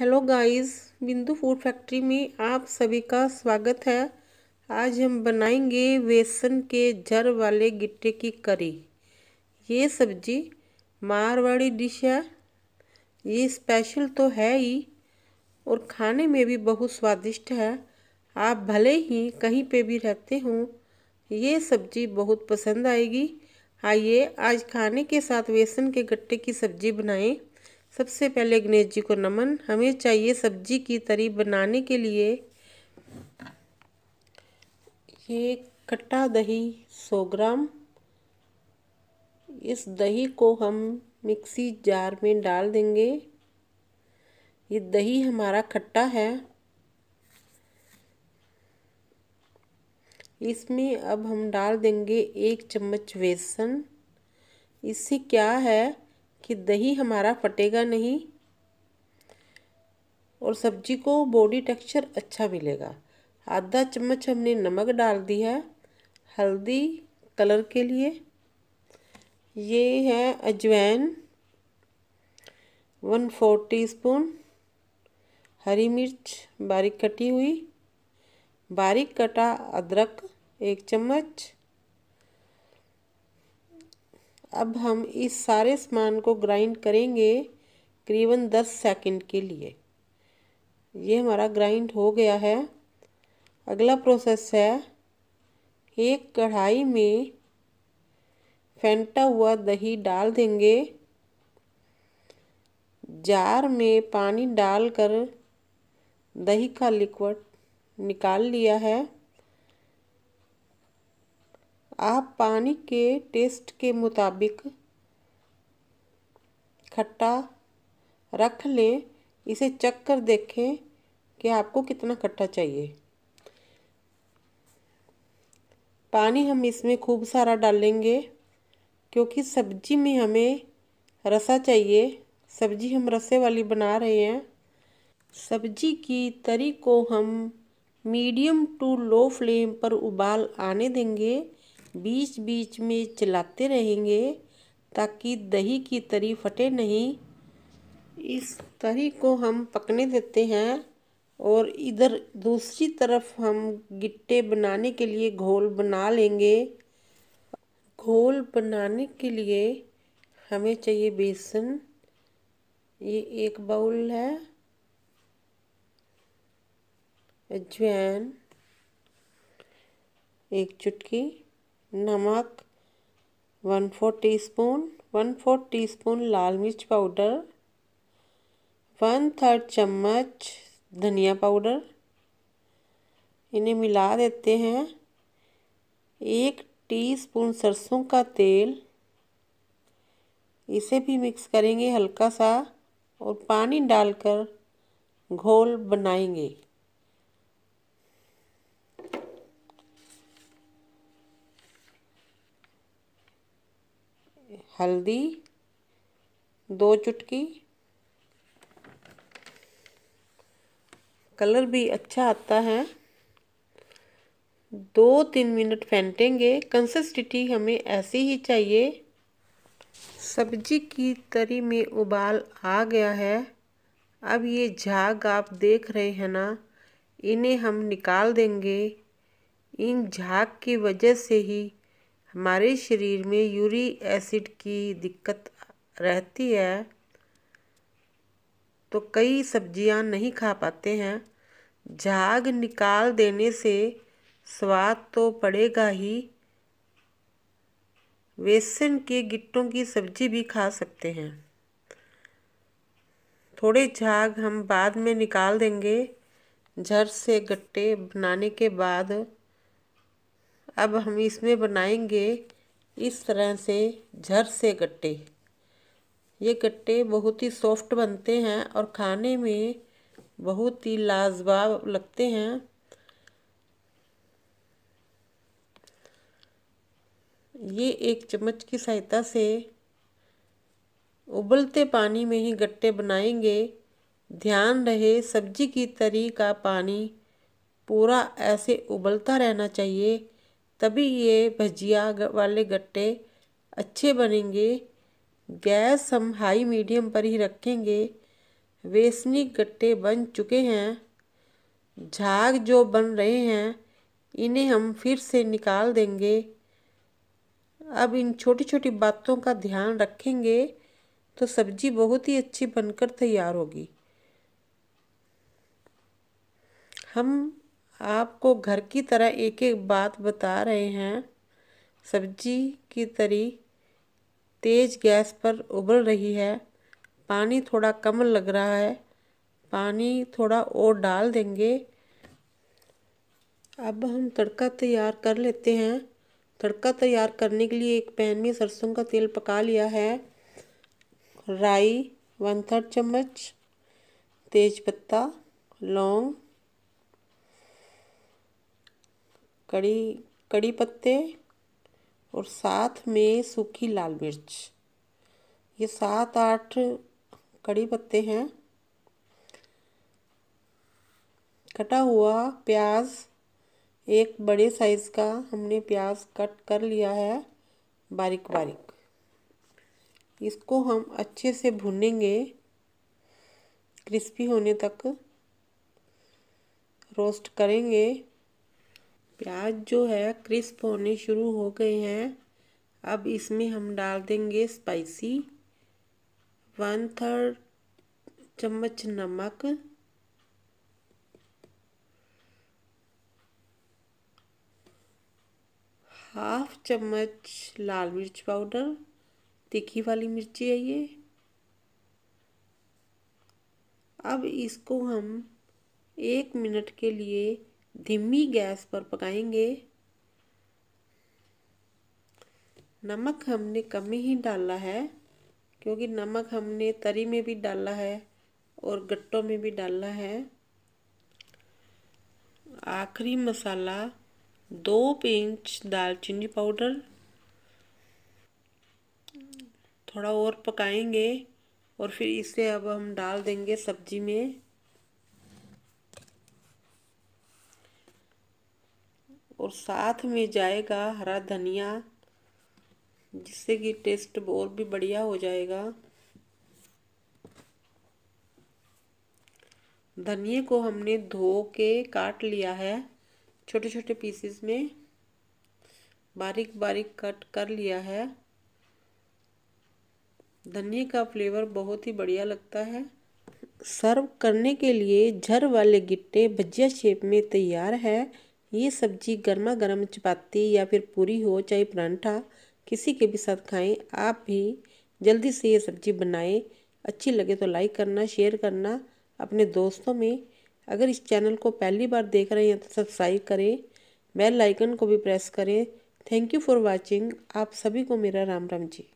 hello guys Bindu food factory में आप सभी का स्वागत है आज हम बनाएंगे बेसन के जर वाले गिट्टे की करी ये सब्जी मारवाड़ी डिश है ये स्पेशल तो है ही और खाने में भी बहुत स्वादिष्ट है आप भले ही कहीं पे भी रहते हों ये सब्जी बहुत पसंद आएगी आइए आज खाने के साथ बेसन के गट्टे की सब्जी बनाएं सबसे पहले गणेश जी को नमन हमें चाहिए सब्जी की तरी बनाने के लिए ये खट्टा दही 100 ग्राम इस दही को हम मिक्सी जार में डाल देंगे ये दही हमारा खट्टा है इसमें अब हम डाल देंगे एक चम्मच बेसन इससे क्या है कि दही हमारा फटेगा नहीं और सब्जी को बॉडी टेक्सचर अच्छा मिलेगा आधा चम्मच हमने नमक डाल दिया हल्दी कलर के लिए ये है अजवैन वन फोर टी स्पून हरी मिर्च बारीक कटी हुई बारीक कटा अदरक एक चम्मच अब हम इस सारे सामान को ग्राइंड करेंगे करीबन 10 सेकंड के लिए ये हमारा ग्राइंड हो गया है अगला प्रोसेस है एक कढ़ाई में फेंटा हुआ दही डाल देंगे जार में पानी डालकर दही का लिक्विड निकाल लिया है आप पानी के टेस्ट के मुताबिक खट्टा रख लें इसे चेक कर देखें कि आपको कितना खट्टा चाहिए पानी हम इसमें खूब सारा डालेंगे क्योंकि सब्जी में हमें रसा चाहिए सब्जी हम रसे वाली बना रहे हैं सब्जी की तरी को हम मीडियम टू लो फ्लेम पर उबाल आने देंगे बीच बीच में चलाते रहेंगे ताकि दही की तरी फटे नहीं इस तरी को हम पकने देते हैं और इधर दूसरी तरफ हम गिट्टे बनाने के लिए घोल बना लेंगे घोल बनाने के लिए हमें चाहिए बेसन ये एक बाउल है अजवैन एक चुटकी नमक one four teaspoon one four teaspoon लाल मिर्च पाउडर वन थर्ड चम्मच धनिया पाउडर इन्हें मिला देते हैं एक टीस्पून सरसों का तेल इसे भी मिक्स करेंगे हल्का सा और पानी डालकर घोल बनाएंगे हल्दी दो चुटकी कलर भी अच्छा आता है दो तीन मिनट फेंटेंगे कंसिस्टिटी हमें ऐसी ही चाहिए सब्जी की तरी में उबाल आ गया है अब ये झाग आप देख रहे हैं ना इन्हें हम निकाल देंगे इन झाग की वजह से ही हमारे शरीर में यूरिक एसिड की दिक्कत रहती है तो कई सब्जियां नहीं खा पाते हैं झाग निकाल देने से स्वाद तो पड़ेगा ही बेसन के गिट्टों की सब्जी भी खा सकते हैं थोड़े झाग हम बाद में निकाल देंगे झर से गट्टे बनाने के बाद अब हम इसमें बनाएंगे इस तरह से झर से गट्टे ये गट्टे बहुत ही सॉफ्ट बनते हैं और खाने में बहुत ही लाजवाब लगते हैं ये एक चम्मच की सहायता से उबलते पानी में ही गट्टे बनाएंगे ध्यान रहे सब्जी की तरी का पानी पूरा ऐसे उबलता रहना चाहिए तभी ये भजिया वाले गट्टे अच्छे बनेंगे गैस हम हाई मीडियम पर ही रखेंगे वेसनी गट्टे बन चुके हैं झाग जो बन रहे हैं इन्हें हम फिर से निकाल देंगे अब इन छोटी छोटी बातों का ध्यान रखेंगे तो सब्जी बहुत ही अच्छी बनकर तैयार होगी हम आपको घर की तरह एक एक बात बता रहे हैं सब्जी की तरी तेज़ गैस पर उबल रही है पानी थोड़ा कम लग रहा है पानी थोड़ा और डाल देंगे अब हम तड़का तैयार कर लेते हैं तड़का तैयार करने के लिए एक पैन में सरसों का तेल पका लिया है राई वन थर्ड चम्मच तेज़ पत्ता लौंग कड़ी कड़ी पत्ते और साथ में सूखी लाल मिर्च ये सात आठ कड़ी पत्ते हैं कटा हुआ प्याज एक बड़े साइज़ का हमने प्याज कट कर लिया है बारीक बारीक इसको हम अच्छे से भुनेंगे क्रिस्पी होने तक रोस्ट करेंगे प्याज जो है क्रिस्प होने शुरू हो गए हैं अब इसमें हम डाल देंगे स्पाइसी वन थर्ड चम्मच नमक हाफ चम्मच लाल मिर्च पाउडर तीखी वाली मिर्ची है ये अब इसको हम एक मिनट के लिए धीमी गैस पर पकाएंगे नमक हमने कम ही डाला है क्योंकि नमक हमने तरी में भी डाला है और गट्टों में भी डाला है आखिरी मसाला दो पिंच दालचीनी पाउडर थोड़ा और पकाएंगे और फिर इसे अब हम डाल देंगे सब्जी में और साथ में जाएगा हरा धनिया जिससे कि टेस्ट और भी बढ़िया हो जाएगा धनिए को हमने धो के काट लिया है छोटे छोटे पीसेस में बारीक बारीक कट कर लिया है धनिए का फ्लेवर बहुत ही बढ़िया लगता है सर्व करने के लिए झर वाले गिट्टे भजिया शेप में तैयार है ये सब्जी गर्मा गर्म चपाती या फिर पूरी हो चाहे परांठा किसी के भी साथ खाएं आप भी जल्दी से ये सब्जी बनाएं अच्छी लगे तो लाइक करना शेयर करना अपने दोस्तों में अगर इस चैनल को पहली बार देख रहे हैं तो सब्सक्राइब करें बेल आइकन को भी प्रेस करें थैंक यू फॉर वाचिंग आप सभी को मेरा राम राम जी